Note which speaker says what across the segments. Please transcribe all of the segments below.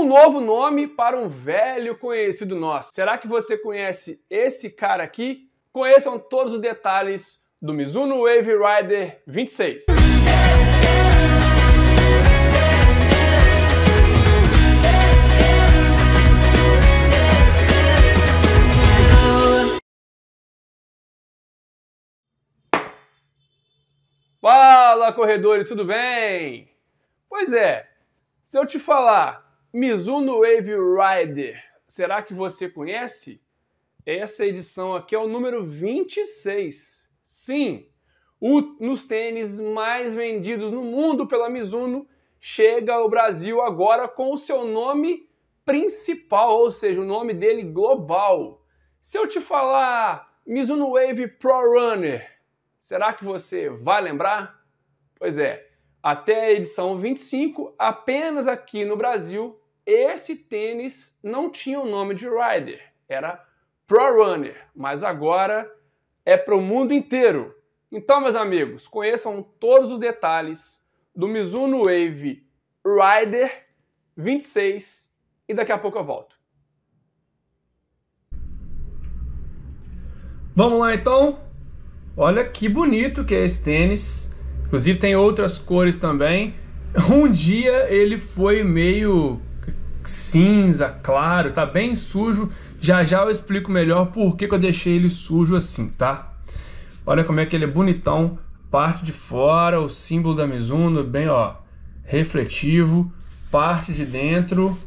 Speaker 1: um novo nome para um velho conhecido nosso. Será que você conhece esse cara aqui? Conheçam todos os detalhes do Mizuno Wave Rider 26. Fala corredores, tudo bem? Pois é, se eu te falar Mizuno Wave Rider. Será que você conhece? Essa edição aqui é o número 26. Sim, o, nos tênis mais vendidos no mundo pela Mizuno, chega ao Brasil agora com o seu nome principal, ou seja, o nome dele global. Se eu te falar Mizuno Wave Pro Runner, será que você vai lembrar? Pois é, até a edição 25, apenas aqui no Brasil, esse tênis não tinha o nome de Rider, era Pro Runner, mas agora é para o mundo inteiro. Então, meus amigos, conheçam todos os detalhes do Mizuno Wave Rider 26 e daqui a pouco eu volto. Vamos lá então. Olha que bonito que é esse tênis. Inclusive tem outras cores também. Um dia ele foi meio cinza, claro, tá bem sujo. Já já eu explico melhor por que, que eu deixei ele sujo assim, tá? Olha como é que ele é bonitão, parte de fora, o símbolo da Mizuno, bem ó, refletivo, parte de dentro,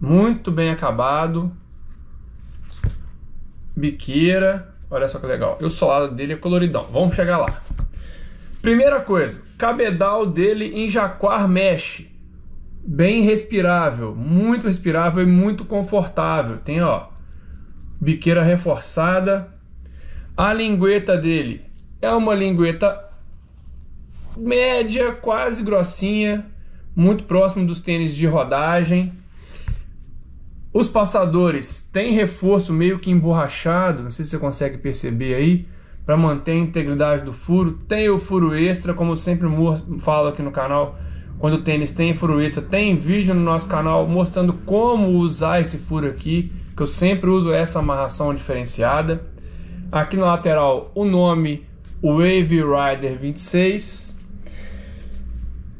Speaker 1: muito bem acabado, biqueira, olha só que legal, e o solado dele é coloridão, vamos chegar lá. Primeira coisa, cabedal dele em jaquar mesh, bem respirável, muito respirável e muito confortável. Tem ó, biqueira reforçada. A lingueta dele é uma lingueta média, quase grossinha, muito próximo dos tênis de rodagem. Os passadores têm reforço meio que emborrachado, não sei se você consegue perceber aí, para manter a integridade do furo. Tem o furo extra, como sempre falo aqui no canal, quando o tênis tem furo extra, tem vídeo no nosso canal mostrando como usar esse furo aqui, que eu sempre uso essa amarração diferenciada. Aqui na lateral, o nome Wave Rider 26.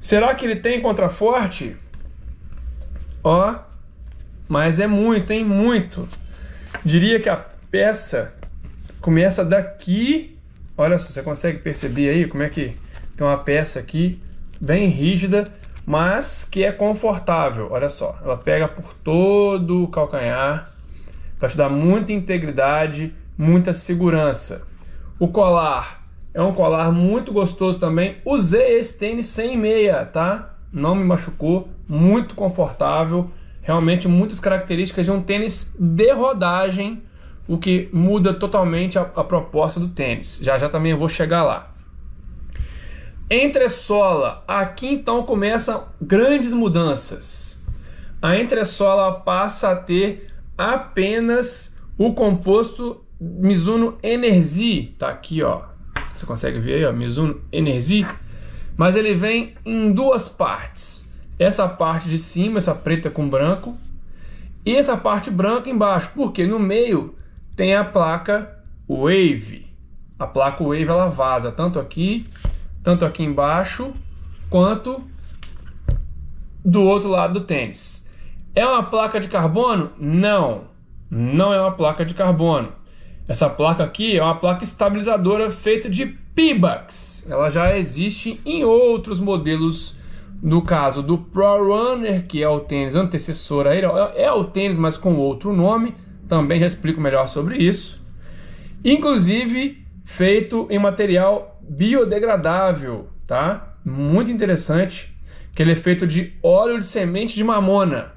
Speaker 1: Será que ele tem contraforte? Ó, mas é muito, hein? Muito. Diria que a peça começa daqui. Olha só, você consegue perceber aí como é que tem uma peça aqui bem rígida, mas que é confortável. Olha só, ela pega por todo o calcanhar para te dar muita integridade, muita segurança. O colar é um colar muito gostoso também. Usei esse tênis sem meia, tá? Não me machucou, muito confortável. Realmente muitas características de um tênis de rodagem, o que muda totalmente a, a proposta do tênis. Já já também eu vou chegar lá. Entressola. Aqui então começam grandes mudanças. A entressola passa a ter apenas o composto Mizuno Energy, tá aqui, ó. Você consegue ver aí, ó, Mizuno Energy? Mas ele vem em duas partes. Essa parte de cima, essa preta com branco, e essa parte branca embaixo, porque no meio tem a placa Wave. A placa Wave ela vaza tanto aqui tanto aqui embaixo quanto do outro lado do tênis. É uma placa de carbono? Não, não é uma placa de carbono. Essa placa aqui é uma placa estabilizadora feita de Pibax. Ela já existe em outros modelos, no caso do Pro Runner, que é o tênis antecessor a ele, é, é o tênis, mas com outro nome. Também já explico melhor sobre isso. Inclusive, feito em material biodegradável, tá? Muito interessante, que ele é feito de óleo de semente de mamona.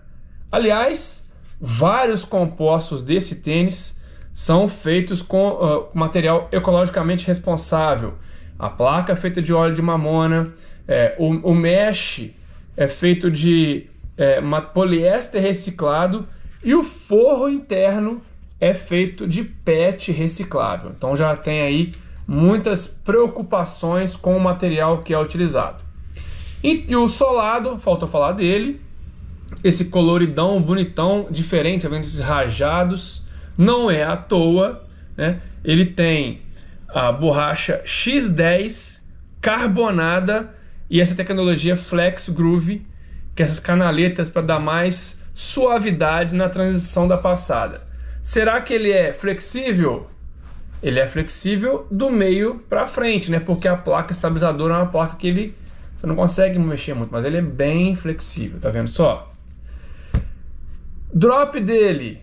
Speaker 1: Aliás, vários compostos desse tênis são feitos com uh, material ecologicamente responsável. A placa é feita de óleo de mamona, é, o, o, mesh é feito de é, poliéster reciclado e o forro interno é feito de PET reciclável. Então já tem aí muitas preocupações com o material que é utilizado. E, e o solado, faltou falar dele, esse coloridão bonitão, diferente, vendo esses rajados, não é à toa, né? Ele tem a borracha X10 carbonada e essa tecnologia Flex Groove, que é essas canaletas para dar mais suavidade na transição da passada. Será que ele é flexível? Ele é flexível do meio para frente, né? Porque a placa estabilizadora é uma placa que ele você não consegue mexer muito, mas ele é bem flexível, tá vendo só? Drop dele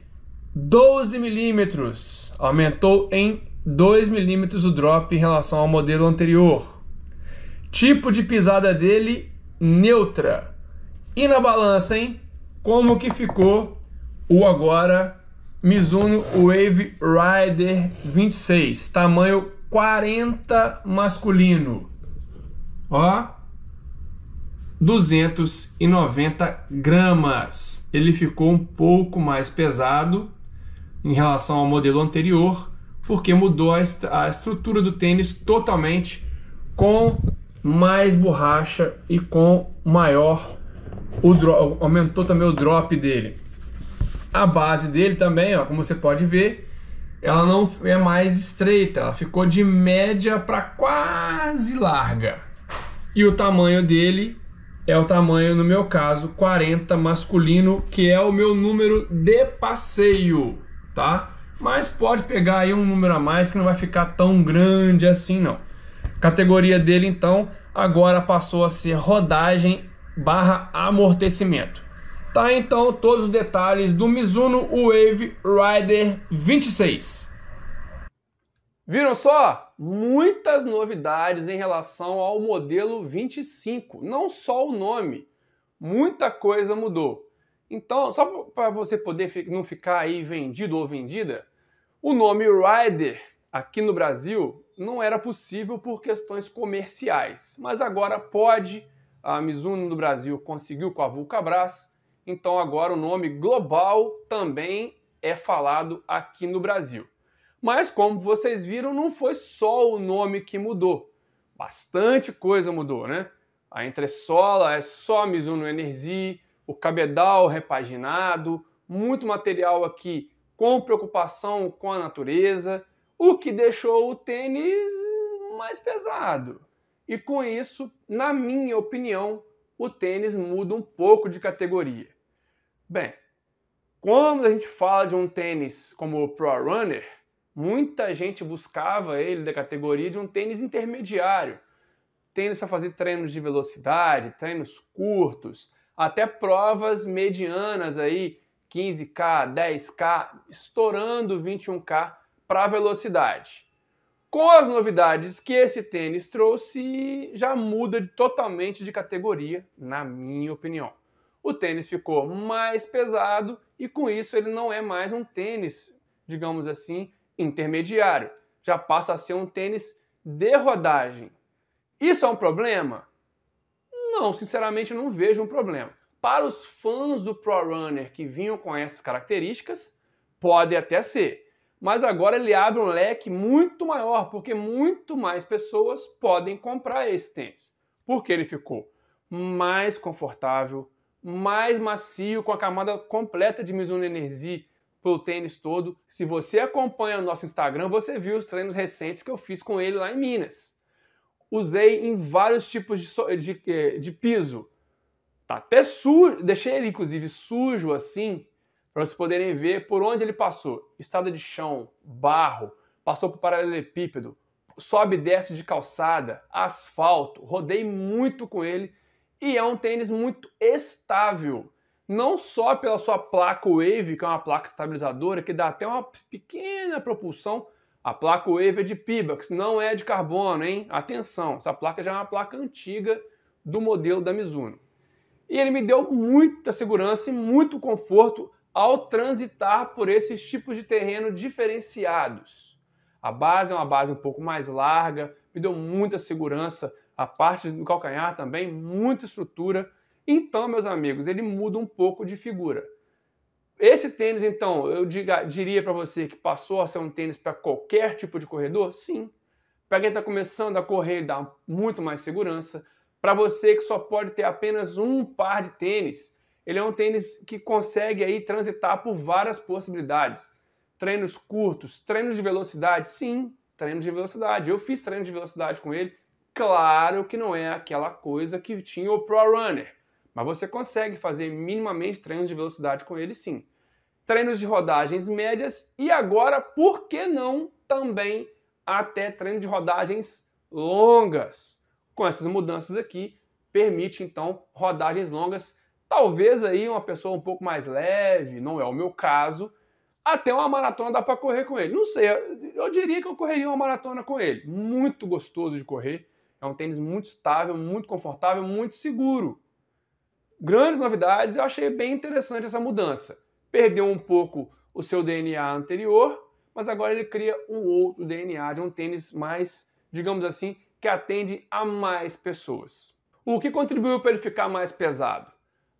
Speaker 1: 12 milímetros, aumentou em 2 milímetros o drop em relação ao modelo anterior. Tipo de pisada dele neutra. E na balança, hein? Como que ficou o agora Mizuno Wave Rider 26, tamanho 40 masculino. Ó, 290 gramas. Ele ficou um pouco mais pesado em relação ao modelo anterior, porque mudou a, est a estrutura do tênis totalmente com mais borracha e com maior o aumentou também o drop dele. A base dele também, ó, como você pode ver, ela não é mais estreita, ela ficou de média para quase larga. E o tamanho dele é o tamanho, no meu caso, 40 masculino, que é o meu número de passeio, tá? Mas pode pegar aí um número a mais que não vai ficar tão grande assim, não. categoria dele, então, agora passou a ser rodagem barra amortecimento. Tá então todos os detalhes do Mizuno Wave Rider 26. Viram só? Muitas novidades em relação ao modelo 25, não só o nome. Muita coisa mudou. Então, só para você poder não ficar aí vendido ou vendida, o nome Rider aqui no Brasil não era possível por questões comerciais, mas agora pode. A Mizuno no Brasil conseguiu com a Vulcabras então agora o nome global também é falado aqui no Brasil. Mas como vocês viram, não foi só o nome que mudou. Bastante coisa mudou, né? A entressola é só Mizuno Energy, o cabedal repaginado, muito material aqui com preocupação com a natureza, o que deixou o tênis mais pesado. E com isso, na minha opinião, o tênis muda um pouco de categoria. Bem, quando a gente fala de um tênis como o Pro Runner, muita gente buscava ele da categoria de um tênis intermediário. Tênis para fazer treinos de velocidade, treinos curtos, até provas medianas aí, 15K, 10K, estourando 21K para velocidade. Com as novidades que esse tênis trouxe, já muda totalmente de categoria, na minha opinião. O tênis ficou mais pesado e com isso ele não é mais um tênis, digamos assim, intermediário. Já passa a ser um tênis de rodagem. Isso é um problema? Não, sinceramente não vejo um problema. Para os fãs do Pro Runner que vinham com essas características, pode até ser mas agora ele abre um leque muito maior, porque muito mais pessoas podem comprar esse tênis. Porque ele ficou mais confortável, mais macio, com a camada completa de Mizuno Energy pelo tênis todo. Se você acompanha o nosso Instagram, você viu os treinos recentes que eu fiz com ele lá em Minas. Usei em vários tipos de, so... de... Eh, de piso. Tá até sujo, deixei ele inclusive sujo assim, para vocês poderem ver por onde ele passou. Estrada de chão, barro, passou por paralelepípedo, sobe e desce de calçada, asfalto. Rodei muito com ele e é um tênis muito estável. Não só pela sua placa Wave, que é uma placa estabilizadora, que dá até uma pequena propulsão. A placa Wave é de Pibax, não é de carbono, hein? Atenção, essa placa já é uma placa antiga do modelo da Mizuno. E ele me deu muita segurança e muito conforto ao transitar por esses tipos de terreno diferenciados. A base é uma base um pouco mais larga, me deu muita segurança, a parte do calcanhar também, muita estrutura. Então, meus amigos, ele muda um pouco de figura. Esse tênis, então, eu diga, diria para você que passou a ser um tênis para qualquer tipo de corredor? Sim. Para quem está começando a correr, dá muito mais segurança. Para você que só pode ter apenas um par de tênis, ele é um tênis que consegue aí transitar por várias possibilidades. Treinos curtos, treinos de velocidade, sim, treinos de velocidade. Eu fiz treino de velocidade com ele. Claro que não é aquela coisa que tinha o Pro Runner, mas você consegue fazer minimamente treinos de velocidade com ele, sim. Treinos de rodagens médias e agora, por que não também até treino de rodagens longas? Com essas mudanças aqui, permite então rodagens longas Talvez aí uma pessoa um pouco mais leve, não é o meu caso, até uma maratona dá para correr com ele. Não sei, eu diria que eu correria uma maratona com ele. Muito gostoso de correr, é um tênis muito estável, muito confortável, muito seguro. Grandes novidades, eu achei bem interessante essa mudança. Perdeu um pouco o seu DNA anterior, mas agora ele cria um outro DNA de um tênis mais, digamos assim, que atende a mais pessoas. O que contribuiu para ele ficar mais pesado?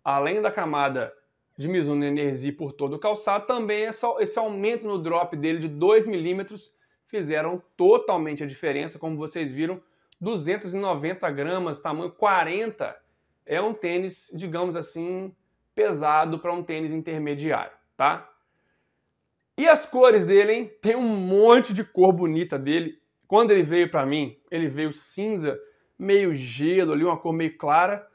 Speaker 1: além da camada de Mizuno Energy por todo o calçado, também essa, esse aumento no drop dele de 2 milímetros fizeram totalmente a diferença, como vocês viram, 290 gramas, tamanho 40, é um tênis, digamos assim, pesado para um tênis intermediário, tá? E as cores dele, hein? Tem um monte de cor bonita dele. Quando ele veio para mim, ele veio cinza, meio gelo ali, uma cor meio clara.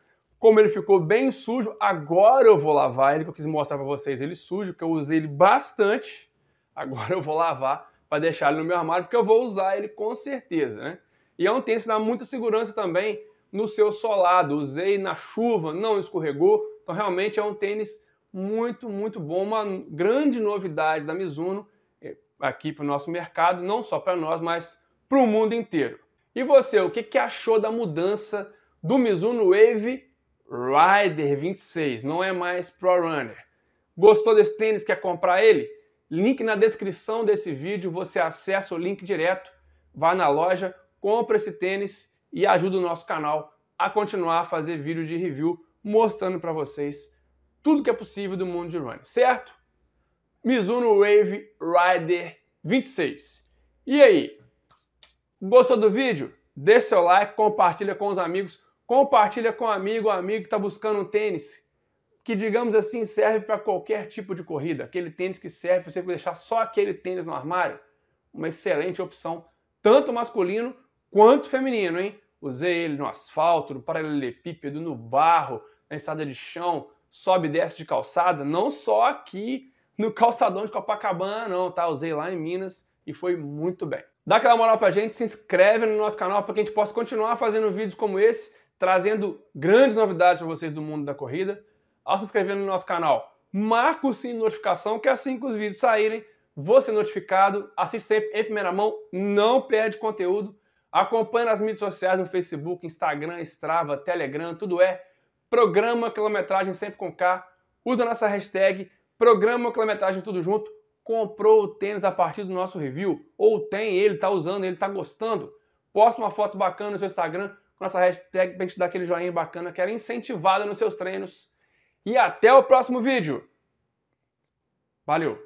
Speaker 1: Como ele ficou bem sujo, agora eu vou lavar ele, que eu quis mostrar para vocês ele sujo, que eu usei ele bastante. Agora eu vou lavar para deixar ele no meu armário, porque eu vou usar ele com certeza, né? E é um tênis que dá muita segurança também no seu solado. Usei na chuva, não escorregou. Então realmente é um tênis muito, muito bom, uma grande novidade da Mizuno eh, aqui para o nosso mercado, não só para nós, mas para o mundo inteiro. E você, o que, que achou da mudança do Mizuno Wave Rider 26, não é mais Pro Runner. Gostou desse tênis? Quer comprar ele? Link na descrição desse vídeo, você acessa o link direto, vá na loja, compra esse tênis e ajuda o nosso canal a continuar a fazer vídeos de review mostrando para vocês tudo que é possível do mundo de running, certo? Mizuno Wave Rider 26. E aí? Gostou do vídeo? Deixe seu like, compartilha com os amigos. Compartilha com um amigo, um amigo que está buscando um tênis que, digamos assim, serve para qualquer tipo de corrida. Aquele tênis que serve para você deixar só aquele tênis no armário. Uma excelente opção, tanto masculino quanto feminino, hein? Usei ele no asfalto, no paralelepípedo, no barro, na estrada de chão, sobe e desce de calçada, não só aqui no calçadão de Copacabana, não, tá? Usei lá em Minas e foi muito bem. Dá aquela moral pra gente, se inscreve no nosso canal para que a gente possa continuar fazendo vídeos como esse trazendo grandes novidades para vocês do mundo da corrida. Ao se inscrever no nosso canal, marca o sininho de notificação, que assim que os vídeos saírem, você é notificado, assiste sempre em primeira mão, não perde conteúdo. Acompanhe nas mídias sociais, no Facebook, Instagram, Strava, Telegram, tudo é Programa Quilometragem Sempre com K. Usa a nossa hashtag Programa Quilometragem Tudo Junto. Comprou o tênis a partir do nosso review, ou tem ele, está usando, ele está gostando. Posta uma foto bacana no seu Instagram, nossa hashtag para a gente dar aquele joinha bacana que era incentivada nos seus treinos. E até o próximo vídeo. Valeu!